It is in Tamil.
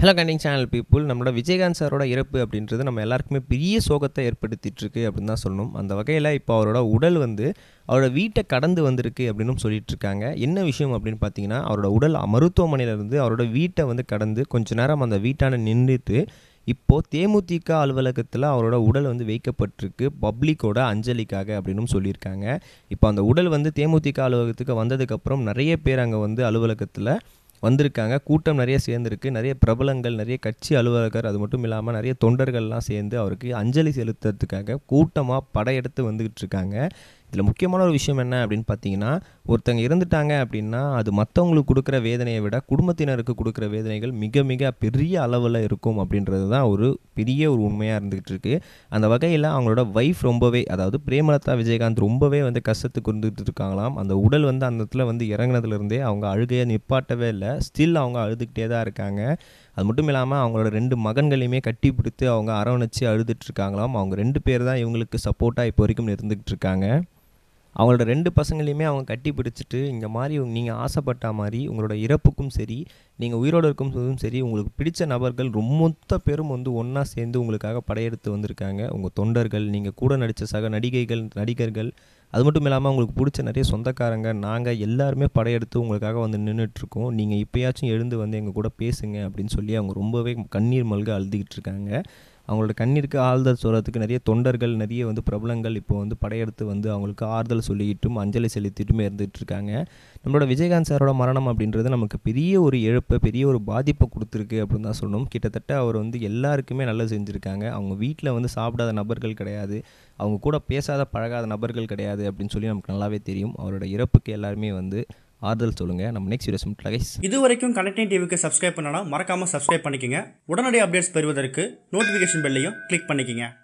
ஹலோ கண்டிங் சேனல் பீப்புள் நம்மளோட விஜயகாந்த் சாரோட இறப்பு அப்படின்றது நம்ம எல்லாருக்குமே பெரிய சோகத்தை இருக்கு அப்படின்னு தான் சொல்லணும் அந்த வகையில் இப்போ அவரோட உடல் வந்து அவரோட வீட்டை கடந்து வந்திருக்கு அப்படின்னு சொல்லிட்டு இருக்காங்க என்ன விஷயம் அப்படின்னு பார்த்தீங்கன்னா அவரோட உடல் மருத்துவமனையிலேருந்து அவரோட வீட்டை வந்து கடந்து கொஞ்ச நேரம் அந்த வீட்டான நின்றுத்து இப்போது தேமுதிக அலுவலகத்தில் அவரோட உடல் வந்து வைக்கப்பட்டிருக்கு பப்ளிக்கோட அஞ்சலிக்காக அப்படின்னு சொல்லியிருக்காங்க இப்போ அந்த உடல் வந்து தேமுதிக அலுவலகத்துக்கு வந்ததுக்கப்புறம் நிறைய பேர் அங்கே வந்து அலுவலகத்தில் வந்திருக்காங்க கூட்டம் நிறைய சேர்ந்துருக்கு நிறைய பிரபலங்கள் நிறைய கட்சி அலுவலகர் அது மட்டும் இல்லாமல் நிறைய தொண்டர்கள்லாம் சேர்ந்து அவருக்கு அஞ்சலி செலுத்துறதுக்காக கூட்டமாக படையெடுத்து வந்துக்கிட்டு இருக்காங்க இதில் முக்கியமான ஒரு விஷயம் என்ன அப்படின்னு பார்த்தீங்கன்னா ஒருத்தங்க இறந்துட்டாங்க அப்படின்னா அது மற்றவங்களுக்கு கொடுக்குற வேதனையை விட குடும்பத்தினருக்கு கொடுக்குற வேதனைகள் மிக மிக பெரிய அளவில் இருக்கும் அப்படின்றது தான் ஒரு பெரிய ஒரு உண்மையாக இருந்துகிட்டு இருக்கு அந்த வகையில் அவங்களோட ஒய்ஃப் ரொம்பவே அதாவது பிரேமலதா விஜயகாந்த் ரொம்பவே வந்து கஷ்டத்துக்கு இருந்துகிட்டு இருக்காங்களாம் அந்த உடல் வந்து அந்த இடத்துல வந்து இறங்கினதுலேருந்தே அவங்க அழுகையை நிப்பாட்டவே இல்லை ஸ்டில் அவங்க அழுதுகிட்டே தான் இருக்காங்க அது மட்டும் இல்லாமல் அவங்களோட ரெண்டு மகன்களையுமே கட்டி பிடித்து அவங்க அரவணைச்சி அழுதுட்டு இருக்காங்களாம் அவங்க ரெண்டு பேர் தான் இவங்களுக்கு சப்போர்ட்டாக இப்போ வரைக்கும் இருந்துகிட்டு இருக்காங்க அவங்களோட ரெண்டு பசங்களையுமே அவங்க கட்டி பிடிச்சிட்டு இந்த மாதிரி நீங்கள் ஆசைப்பட்ட மாதிரி உங்களோட இறப்புக்கும் சரி நீங்கள் உயிரோடு இருக்கும் போதும் சரி உங்களுக்கு பிடித்த நபர்கள் ரொம்ப பேரும் வந்து ஒன்றா சேர்ந்து உங்களுக்காக படையெடுத்து வந்திருக்காங்க உங்கள் தொண்டர்கள் நீங்கள் கூட நடித்த சக நடிகைகள் நடிகர்கள் அது மட்டும் இல்லாமல் உங்களுக்கு பிடிச்ச நிறைய சொந்தக்காரங்க நாங்கள் எல்லாருமே படையெடுத்து உங்களுக்காக வந்து நின்றுட்டுருக்கோம் நீங்கள் இப்போயாச்சும் எழுந்து வந்து எங்கள் கூட பேசுங்க அப்படின்னு சொல்லி அவங்க ரொம்பவே கண்ணீர் மல்க அழுதுகிட்டு இருக்காங்க அவங்களோட கண்ணிற்கு ஆறுதல் சொல்கிறதுக்கு நிறைய தொண்டர்கள் நிறைய வந்து பிரபலங்கள் இப்போ வந்து படையெடுத்து வந்து அவங்களுக்கு ஆறுதல் சொல்லிக்கிட்டும் அஞ்சலி செலுத்திட்டுமே இருந்துகிட்டு இருக்காங்க நம்மளோட விஜயகாந்த் சாரோட மரணம் அப்படின்றது நமக்கு பெரிய ஒரு இழப்பை பெரிய ஒரு பாதிப்பை கொடுத்துருக்கு அப்படின்னு தான் சொல்லணும் கிட்டத்தட்ட அவர் வந்து எல்லாருக்குமே நல்லது செஞ்சுருக்காங்க அவங்க வீட்டில் வந்து சாப்பிடாத நபர்கள் கிடையாது அவங்க கூட பேசாத பழகாத நபர்கள் கிடையாது அப்படின்னு சொல்லி நமக்கு நல்லாவே தெரியும் அவரோட இறப்புக்கு எல்லாருமே வந்து ஆறுதல் சொல்லுங்க நம்ம நெக்ஸ்ட் வீடியோஸ் கைஸ் இது வரைக்கும் கனெக்டிங் டிவிக்கு சப்ஸ்கிரைப் பண்ணனா மறக்காமல் சப்ஸ்கிரைப் பண்ணிக்கோங்க உடனடி அப்டேட்ஸ் பெறுவதற்கு நோட்டிஃபிகேஷன் பெல்லையும் கிளிக் பண்ணிக்கோங்க